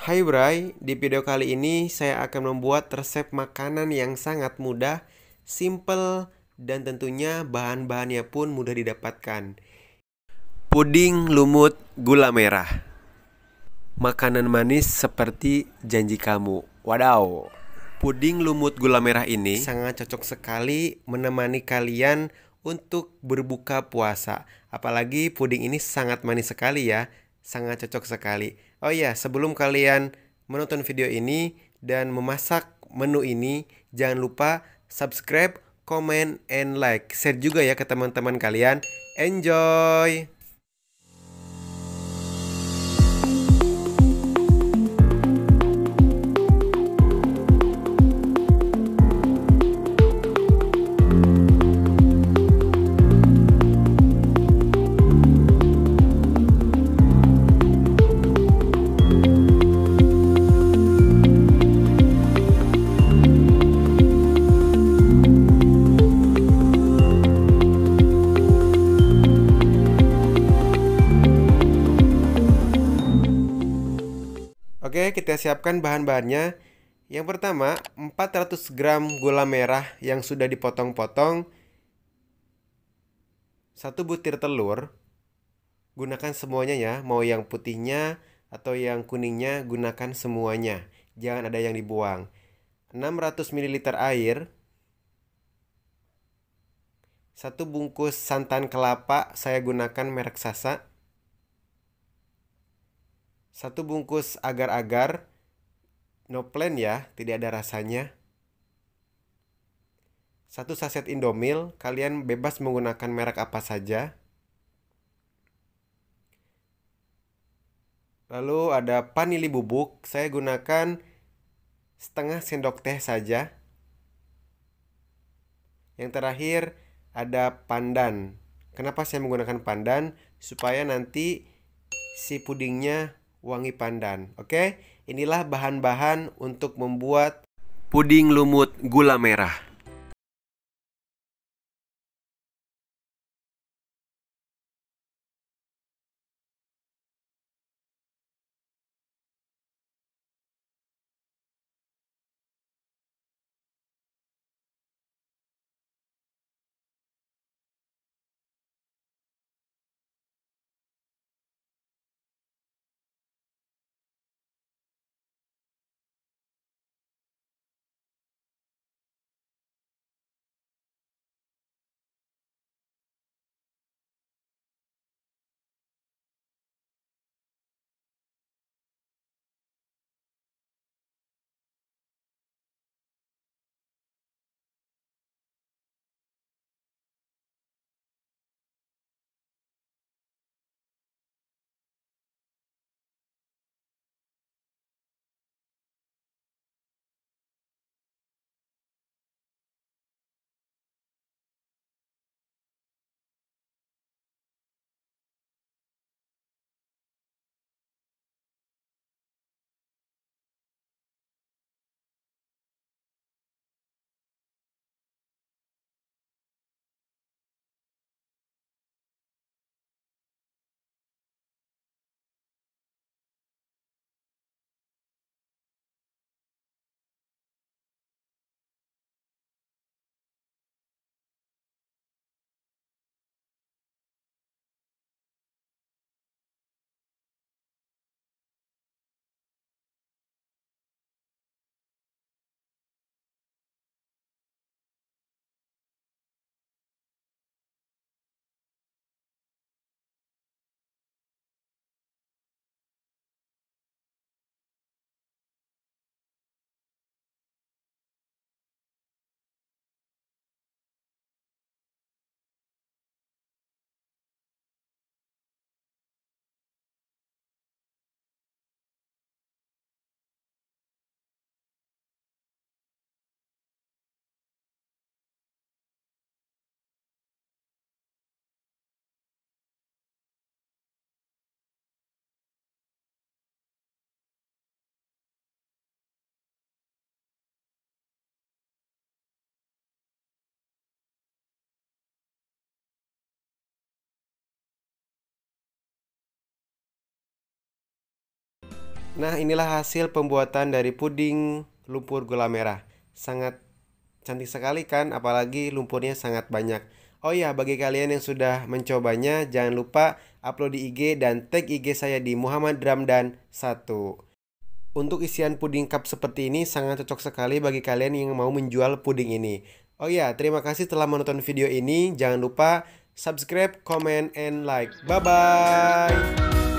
Hai Bray, di video kali ini saya akan membuat resep makanan yang sangat mudah, simple, dan tentunya bahan-bahannya pun mudah didapatkan. Puding lumut gula merah. Makanan manis seperti janji kamu. Wadaw. Puding lumut gula merah ini sangat cocok sekali menemani kalian untuk berbuka puasa. Apalagi puding ini sangat manis sekali ya, sangat cocok sekali. Oh iya, sebelum kalian menonton video ini dan memasak menu ini, jangan lupa subscribe, comment, and like. Share juga ya ke teman-teman kalian. Enjoy! Oke, kita siapkan bahan-bahannya. Yang pertama, 400 gram gula merah yang sudah dipotong-potong. Satu butir telur. Gunakan semuanya ya, mau yang putihnya atau yang kuningnya gunakan semuanya. Jangan ada yang dibuang. 600 ml air. Satu bungkus santan kelapa saya gunakan merek Sasa satu bungkus agar-agar. No plan ya, tidak ada rasanya. Satu saset Indomil, kalian bebas menggunakan merek apa saja. Lalu ada panili bubuk, saya gunakan setengah sendok teh saja. Yang terakhir ada pandan. Kenapa saya menggunakan pandan? Supaya nanti si pudingnya wangi pandan. Oke, inilah bahan-bahan untuk membuat puding lumut gula merah. Nah, inilah hasil pembuatan dari puding lumpur gula merah. Sangat cantik sekali kan, apalagi lumpurnya sangat banyak. Oh iya bagi kalian yang sudah mencobanya, jangan lupa upload di IG dan tag IG saya di Muhammad Ramdan 1. Untuk isian puding cup seperti ini sangat cocok sekali bagi kalian yang mau menjual puding ini. Oh iya terima kasih telah menonton video ini. Jangan lupa subscribe, comment, and like. Bye-bye!